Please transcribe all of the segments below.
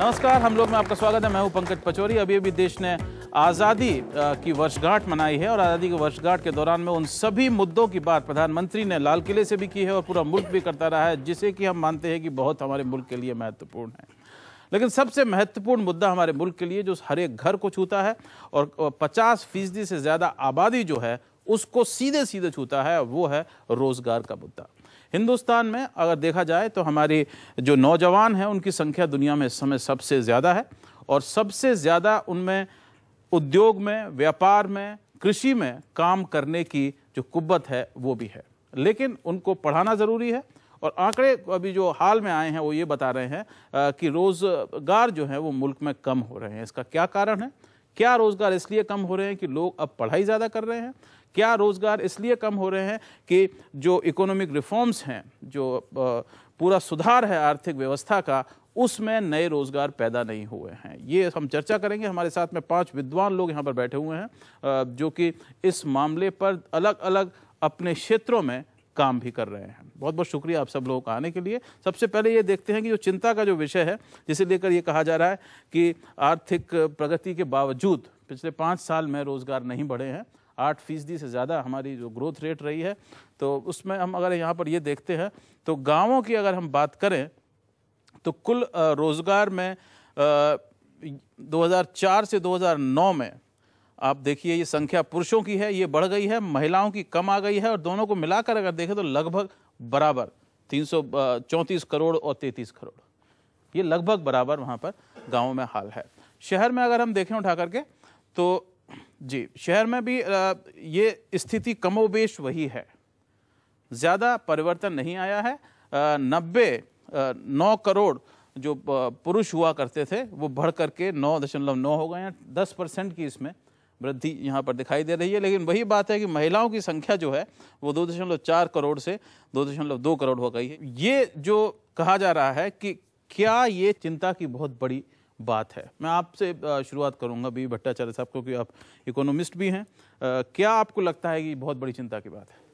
नमस्कार हम लोग में आपका स्वागत है मैं हूं पंकज पचौरी अभी अभी देश ने आज़ादी की वर्षगांठ मनाई है और आज़ादी की वर्षगांठ के दौरान में उन सभी मुद्दों की बात प्रधानमंत्री ने लाल किले से भी की है और पूरा मुल्क भी करता रहा है जिसे कि हम मानते हैं कि बहुत हमारे मुल्क के लिए महत्वपूर्ण है लेकिन सबसे महत्वपूर्ण मुद्दा हमारे मुल्क के लिए जो हर एक घर को छूता है और पचास फीसदी से ज़्यादा आबादी जो है उसको सीधे सीधे छूता है वो है रोज़गार का मुद्दा हिंदुस्तान में अगर देखा जाए तो हमारी जो नौजवान हैं उनकी संख्या दुनिया में इस समय सबसे ज़्यादा है और सबसे ज़्यादा उनमें उद्योग में व्यापार में कृषि में काम करने की जो कुत है वो भी है लेकिन उनको पढ़ाना ज़रूरी है और आंकड़े अभी जो हाल में आए हैं वो ये बता रहे हैं कि रोज़गार जो है वो मुल्क में कम हो रहे हैं इसका क्या कारण है क्या रोज़गार इसलिए कम हो रहे हैं कि लोग अब पढ़ाई ज़्यादा कर रहे हैं क्या रोज़गार इसलिए कम हो रहे हैं कि जो इकोनॉमिक रिफॉर्म्स हैं जो पूरा सुधार है आर्थिक व्यवस्था का उसमें नए रोजगार पैदा नहीं हुए हैं ये हम चर्चा करेंगे हमारे साथ में पांच विद्वान लोग यहाँ पर बैठे हुए हैं जो कि इस मामले पर अलग अलग अपने क्षेत्रों में काम भी कर रहे हैं बहुत बहुत शुक्रिया आप सब लोगों का आने के लिए सबसे पहले ये देखते हैं कि जो चिंता का जो विषय है जिसे लेकर ये कहा जा रहा है कि आर्थिक प्रगति के बावजूद पिछले पाँच साल में रोजगार नहीं बढ़े हैं आठ फीसदी से ज़्यादा हमारी जो ग्रोथ रेट रही है तो उसमें हम अगर यहाँ पर ये देखते हैं तो गाँवों की अगर हम बात करें तो कुल रोज़गार में 2004 से 2009 में आप देखिए ये संख्या पुरुषों की है ये बढ़ गई है महिलाओं की कम आ गई है और दोनों को मिलाकर अगर देखें तो लगभग बराबर तीन करोड़ और तैंतीस करोड़ ये लगभग बराबर वहाँ पर गाँव में हाल है शहर में अगर हम देखें उठा करके तो जी शहर में भी ये स्थिति कमोबेश वही है ज़्यादा परिवर्तन नहीं आया है नब्बे नौ करोड़ जो पुरुष हुआ करते थे वो बढ़ करके नौ दशमलव नौ हो गए हैं दस परसेंट की इसमें वृद्धि यहाँ पर दिखाई दे रही है लेकिन वही बात है कि महिलाओं की संख्या जो है वो दो दशमलव चार करोड़ से दो दशमलव दो करोड़ हो गई है ये जो कहा जा रहा है कि क्या ये चिंता की बहुत बड़ी बात है मैं आपसे शुरुआत करूंगा बी भट्टाचार्य साहब क्योंकि आप इकोनॉमिस्ट भी हैं क्या आपको लगता है कि बहुत बड़ी चिंता की बात है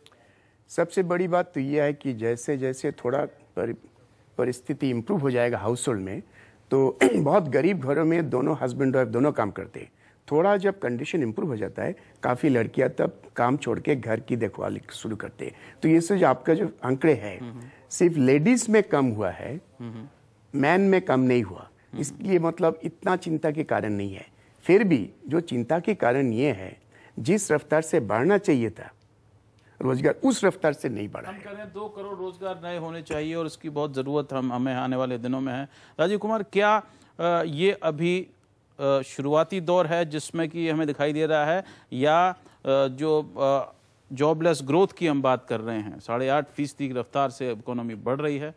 सबसे बड़ी बात तो यह है कि जैसे जैसे थोड़ा परिस्थिति इम्प्रूव हो जाएगा हाउस होल्ड में तो बहुत गरीब घरों में दोनों हस्बैंड वाइफ दोनों काम करते हैं थोड़ा जब कंडीशन इम्प्रूव हो जाता है काफ़ी लड़कियां तब काम छोड़ के घर की देखभाल शुरू करते हैं तो ये सब जो आपका जो आंकड़े है हम्म, हम्म। सिर्फ लेडीज में कम हुआ है मैन हम्म, में कम नहीं हुआ हम्म। इसलिए मतलब इतना चिंता के कारण नहीं है फिर भी जो चिंता के कारण ये है जिस रफ्तार से बढ़ना चाहिए था रोजगार उस रफ्तार से नहीं बढ़ा हम कह रहे हैं दो करोड़ रोजगार नए होने चाहिए और उसकी बहुत ज़रूरत हम हमें आने वाले दिनों में है राजीव कुमार क्या ये अभी शुरुआती दौर है जिसमें कि हमें दिखाई दे रहा है या जो जॉबलेस ग्रोथ की हम बात कर रहे हैं साढ़े आठ फीसदी की रफ्तार से इकोनॉमी बढ़ रही है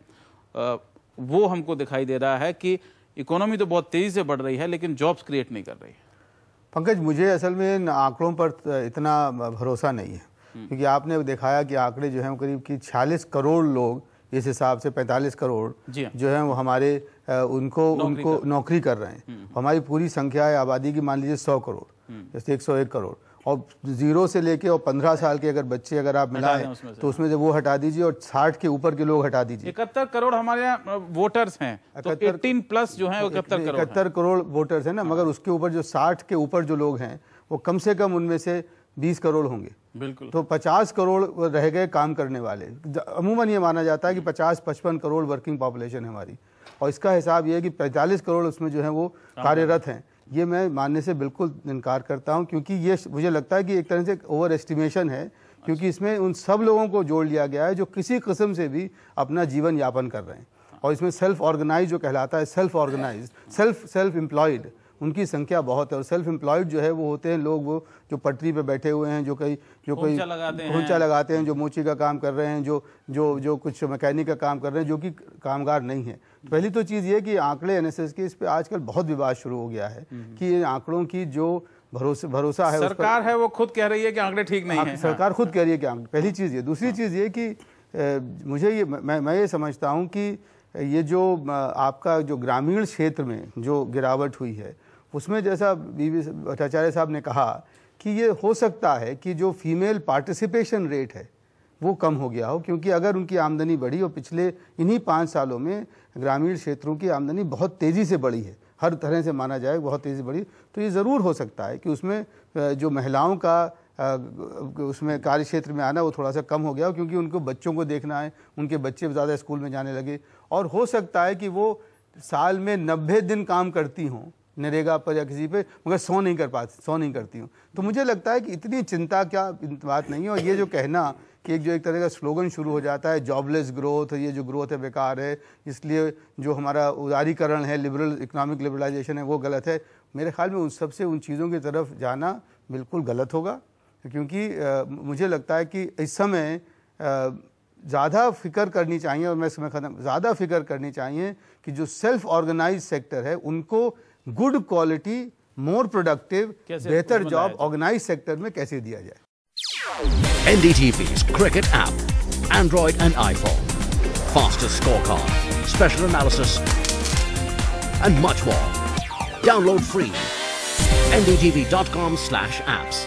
वो हमको दिखाई दे रहा है कि इकोनॉमी तो बहुत तेज़ी से बढ़ रही है लेकिन जॉब्स क्रिएट नहीं कर रही है पंकज मुझे असल में इन आंकड़ों पर इतना भरोसा नहीं है हम्म। क्योंकि आपने दिखाया कि आंकड़े जो है करीब की छियालीस करोड़ लोग इस हिसाब से 45 करोड़ हाँ। जो है वो हमारे उनको उनको नौकरी कर रहे हैं हम्म। हमारी पूरी संख्या है आबादी की मान लीजिए 100 करोड़ हम्म। जैसे 101 करोड़ और ज़ीरो से लेके और पंद्रह साल के अगर बच्चे अगर आप मिलाए उसमें तो उसमें से वो हटा दीजिए और साठ के ऊपर के लोग हटा दीजिए इकहत्तर करोड़ हमारे यहाँ वोटर्स हैं तो प्लस जो है इकहत्तर करोड़ करोड़ वोटर्स है ना मगर उसके ऊपर जो साठ के ऊपर जो लोग हैं वो कम से कम उनमें से बीस करोड़ होंगे बिल्कुल तो पचास करोड़ रह गए काम करने वाले अमूमन ये माना जाता है कि पचास पचपन करोड़ वर्किंग पॉपुलेशन है हमारी और इसका हिसाब ये है कि पैंतालीस करोड़ उसमें जो है वो कार्यरत हैं ये मैं मानने से बिल्कुल इनकार करता हूँ क्योंकि ये मुझे लगता है कि एक तरह से ओवर एस्टिमेशन है क्योंकि अच्छा। इसमें उन सब लोगों को जोड़ लिया गया है जो किसी किस्म से भी अपना जीवन यापन कर रहे हैं और इसमें सेल्फ ऑर्गेनाइज जो कहलाता है self organise self self employed उनकी संख्या बहुत है और सेल्फ एम्प्लॉयड जो है वो होते हैं लोग वो जो पटरी पे बैठे हुए हैं जो कई जो कोई खोचा लगाते हैं जो मोची का काम कर रहे हैं जो जो जो कुछ मैकेनिक का काम कर रहे हैं जो कि कामगार नहीं है तो पहली तो चीज़ ये कि आंकड़े एन के इस पर आजकल बहुत विवाद शुरू हो गया है हम्म। कि आंकड़ों की जो भरोसा भरोसा है सरकार है वो खुद कह रही है कि आंकड़े ठीक नहीं है सरकार खुद हाँ। कह रही है कि आंकड़े पहली चीज़ ये दूसरी हाँ। चीज़ ये कि मुझे ये मैं मैं ये समझता हूँ कि ये जो आपका जो ग्रामीण क्षेत्र में जो गिरावट हुई है उसमें जैसा बीवी भट्टाचार्य साहब ने कहा कि ये हो सकता है कि जो फीमेल पार्टिसिपेशन रेट है वो कम हो गया हो क्योंकि अगर उनकी आमदनी बढ़ी और पिछले इन्हीं पाँच सालों में ग्रामीण क्षेत्रों की आमदनी बहुत तेज़ी से बढ़ी है हर तरह से माना जाए बहुत तेज़ी से बढ़ी तो ये ज़रूर हो सकता है कि उसमें जो महिलाओं का उसमें कार्य क्षेत्र में आना वो थोड़ा सा कम हो गया हो क्योंकि उनको बच्चों को देखना है उनके बच्चे ज़्यादा स्कूल में जाने लगे और हो सकता है कि वो साल में नब्बे दिन काम करती हों नरेगा पर या किसी पे मगर सौ नहीं कर पाती सौ नहीं करती हूँ तो मुझे लगता है कि इतनी चिंता क्या बात नहीं है और ये जो कहना कि एक जो एक तरह का स्लोगन शुरू हो जाता है जॉबलेस ग्रोथ ये जो ग्रोथ है बेकार है इसलिए जो हमारा उदारीकरण है लिबरल इकोनॉमिक लिबरलाइजेशन है वो गलत है मेरे ख्याल में उन सबसे उन चीज़ों की तरफ जाना बिल्कुल गलत होगा क्योंकि आ, मुझे लगता है कि इस समय ज़्यादा फिक्र करनी चाहिए और मैं इसमें ख़त्म ज़्यादा फिक्र करनी चाहिए कि जो सेल्फ ऑर्गेनाइज सेक्टर है उनको गुड क्वालिटी मोर प्रोडक्टिव बेहतर जॉब ऑर्गेनाइज सेक्टर में कैसे दिया जाए NDTV's cricket cricket app Android and iPhone fastest scorecard, special analysis, and much more. Download free. ndtv.com slash apps.